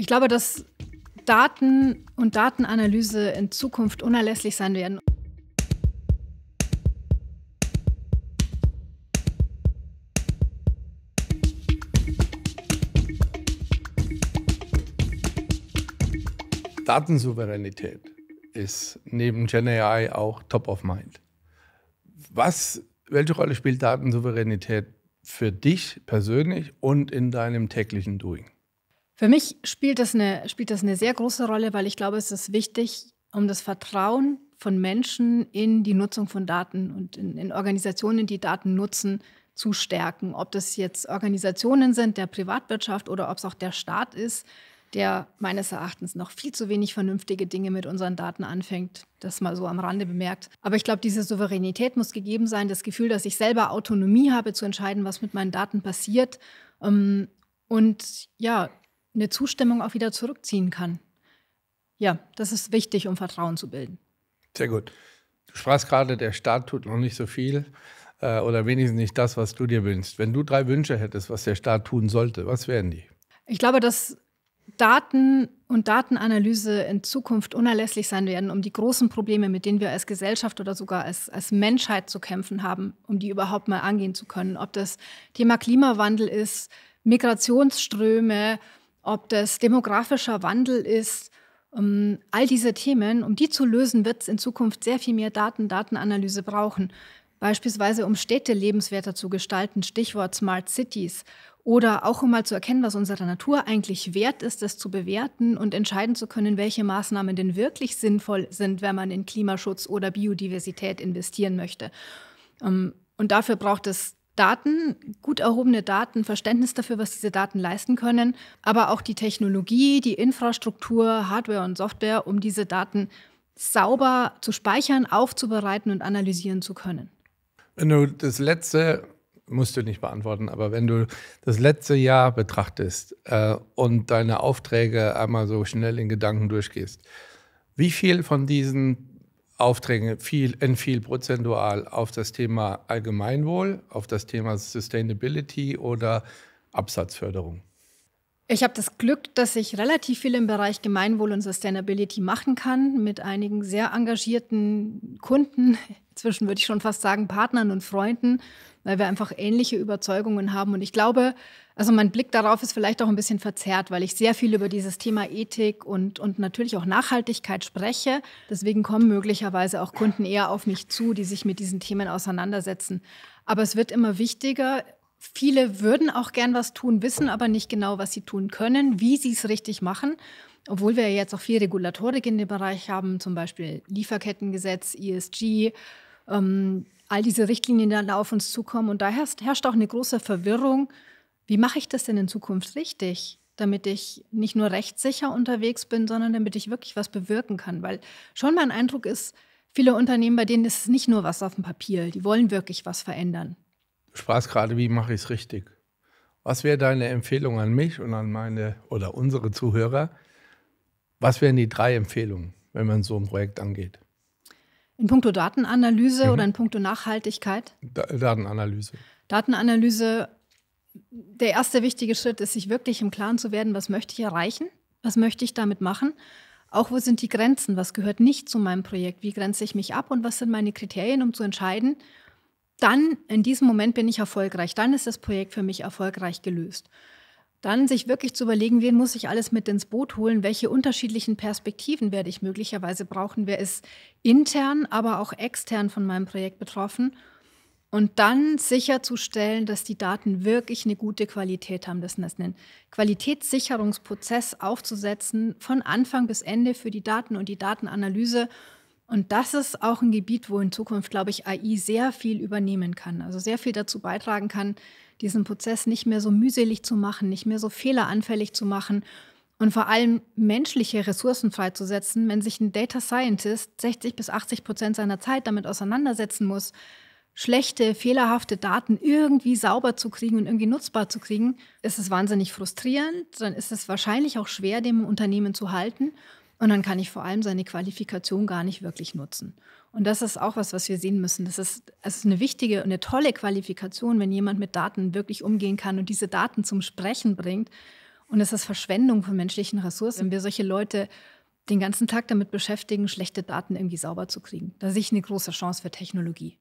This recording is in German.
Ich glaube, dass Daten und Datenanalyse in Zukunft unerlässlich sein werden. Datensouveränität ist neben GenAI auch top of mind. Was, welche Rolle spielt Datensouveränität für dich persönlich und in deinem täglichen Doing? Für mich spielt das, eine, spielt das eine sehr große Rolle, weil ich glaube, es ist wichtig, um das Vertrauen von Menschen in die Nutzung von Daten und in, in Organisationen, die Daten nutzen, zu stärken. Ob das jetzt Organisationen sind der Privatwirtschaft oder ob es auch der Staat ist, der meines Erachtens noch viel zu wenig vernünftige Dinge mit unseren Daten anfängt, das mal so am Rande bemerkt. Aber ich glaube, diese Souveränität muss gegeben sein, das Gefühl, dass ich selber Autonomie habe zu entscheiden, was mit meinen Daten passiert. Ähm, und ja, eine Zustimmung auch wieder zurückziehen kann. Ja, das ist wichtig, um Vertrauen zu bilden. Sehr gut. Du sprachst gerade, der Staat tut noch nicht so viel äh, oder wenigstens nicht das, was du dir wünschst. Wenn du drei Wünsche hättest, was der Staat tun sollte, was wären die? Ich glaube, dass Daten und Datenanalyse in Zukunft unerlässlich sein werden, um die großen Probleme, mit denen wir als Gesellschaft oder sogar als, als Menschheit zu kämpfen haben, um die überhaupt mal angehen zu können. Ob das Thema Klimawandel ist, Migrationsströme, ob das demografischer Wandel ist, um ähm, all diese Themen, um die zu lösen, wird es in Zukunft sehr viel mehr Daten, Datenanalyse brauchen. Beispielsweise, um Städte lebenswerter zu gestalten, Stichwort Smart Cities. Oder auch, um mal zu erkennen, was unserer Natur eigentlich wert ist, das zu bewerten und entscheiden zu können, welche Maßnahmen denn wirklich sinnvoll sind, wenn man in Klimaschutz oder Biodiversität investieren möchte. Ähm, und dafür braucht es Daten, gut erhobene Daten, Verständnis dafür, was diese Daten leisten können, aber auch die Technologie, die Infrastruktur, Hardware und Software, um diese Daten sauber zu speichern, aufzubereiten und analysieren zu können. Wenn du das letzte, musst du nicht beantworten, aber wenn du das letzte Jahr betrachtest äh, und deine Aufträge einmal so schnell in Gedanken durchgehst, wie viel von diesen Aufträge viel, in viel prozentual auf das Thema Allgemeinwohl, auf das Thema Sustainability oder Absatzförderung? Ich habe das Glück, dass ich relativ viel im Bereich Gemeinwohl und Sustainability machen kann, mit einigen sehr engagierten Kunden, inzwischen würde ich schon fast sagen Partnern und Freunden, weil wir einfach ähnliche Überzeugungen haben. Und ich glaube, also mein Blick darauf ist vielleicht auch ein bisschen verzerrt, weil ich sehr viel über dieses Thema Ethik und, und natürlich auch Nachhaltigkeit spreche. Deswegen kommen möglicherweise auch Kunden eher auf mich zu, die sich mit diesen Themen auseinandersetzen. Aber es wird immer wichtiger. Viele würden auch gern was tun, wissen aber nicht genau, was sie tun können, wie sie es richtig machen. Obwohl wir jetzt auch viel Regulatorik in dem Bereich haben, zum Beispiel Lieferkettengesetz, ESG, ähm, all diese Richtlinien, die da auf uns zukommen. Und daher herrscht auch eine große Verwirrung wie mache ich das denn in Zukunft richtig, damit ich nicht nur rechtssicher unterwegs bin, sondern damit ich wirklich was bewirken kann? Weil schon mein Eindruck ist, viele Unternehmen, bei denen ist es nicht nur was auf dem Papier, die wollen wirklich was verändern. Du sprachst gerade, wie mache ich es richtig? Was wäre deine Empfehlung an mich und an meine oder unsere Zuhörer? Was wären die drei Empfehlungen, wenn man so ein Projekt angeht? In puncto Datenanalyse mhm. oder in puncto Nachhaltigkeit? Da Datenanalyse. Datenanalyse der erste wichtige Schritt ist, sich wirklich im Klaren zu werden, was möchte ich erreichen, was möchte ich damit machen. Auch wo sind die Grenzen, was gehört nicht zu meinem Projekt, wie grenze ich mich ab und was sind meine Kriterien, um zu entscheiden, dann in diesem Moment bin ich erfolgreich, dann ist das Projekt für mich erfolgreich gelöst. Dann sich wirklich zu überlegen, wen muss ich alles mit ins Boot holen, welche unterschiedlichen Perspektiven werde ich möglicherweise brauchen, wer ist intern, aber auch extern von meinem Projekt betroffen und dann sicherzustellen, dass die Daten wirklich eine gute Qualität haben. Das ist einen Qualitätssicherungsprozess aufzusetzen von Anfang bis Ende für die Daten und die Datenanalyse. Und das ist auch ein Gebiet, wo in Zukunft, glaube ich, AI sehr viel übernehmen kann, also sehr viel dazu beitragen kann, diesen Prozess nicht mehr so mühselig zu machen, nicht mehr so fehleranfällig zu machen und vor allem menschliche Ressourcen freizusetzen, wenn sich ein Data Scientist 60 bis 80 Prozent seiner Zeit damit auseinandersetzen muss schlechte, fehlerhafte Daten irgendwie sauber zu kriegen und irgendwie nutzbar zu kriegen, ist es wahnsinnig frustrierend. Dann ist es wahrscheinlich auch schwer, dem Unternehmen zu halten. Und dann kann ich vor allem seine Qualifikation gar nicht wirklich nutzen. Und das ist auch was, was wir sehen müssen. Das ist, das ist eine wichtige und eine tolle Qualifikation, wenn jemand mit Daten wirklich umgehen kann und diese Daten zum Sprechen bringt. Und es ist Verschwendung von menschlichen Ressourcen, wenn wir solche Leute den ganzen Tag damit beschäftigen, schlechte Daten irgendwie sauber zu kriegen. Da sehe ich eine große Chance für Technologie.